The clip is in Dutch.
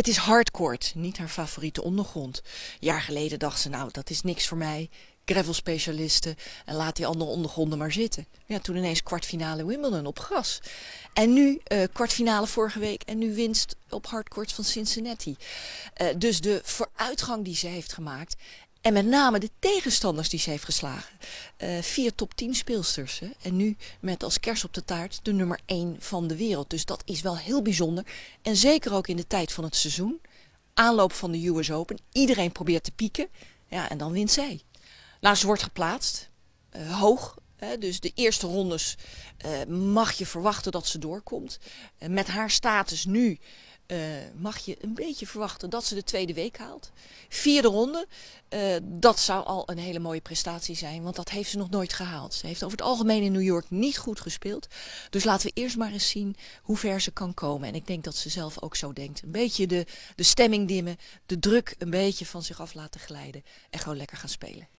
Het is hardcourt, niet haar favoriete ondergrond. Jaar geleden dacht ze, nou, dat is niks voor mij. Gravel-specialisten en laat die andere ondergronden maar zitten. Ja, toen ineens kwartfinale Wimbledon op gras. En nu uh, kwartfinale vorige week en nu winst op hardcourt van Cincinnati. Eh, dus de vooruitgang die ze heeft gemaakt en met name de tegenstanders die ze heeft geslagen. Eh, vier top 10 speelsters. Hè? En nu met als kers op de taart de nummer 1 van de wereld. Dus dat is wel heel bijzonder. En zeker ook in de tijd van het seizoen. Aanloop van de US Open. Iedereen probeert te pieken. Ja, en dan wint zij. Nou, ze wordt geplaatst. Eh, hoog. Hè? Dus de eerste rondes eh, mag je verwachten dat ze doorkomt. met haar status nu eh, mag je een beetje verwachten dat ze de tweede week haalt. Vierde ronde, eh, dat zou al een hele mooie prestatie zijn, want dat heeft ze nog nooit gehaald. Ze heeft over het algemeen in New York niet goed gespeeld. Dus laten we eerst maar eens zien hoe ver ze kan komen. En ik denk dat ze zelf ook zo denkt. Een beetje de, de stemming dimmen, de druk een beetje van zich af laten glijden en gewoon lekker gaan spelen.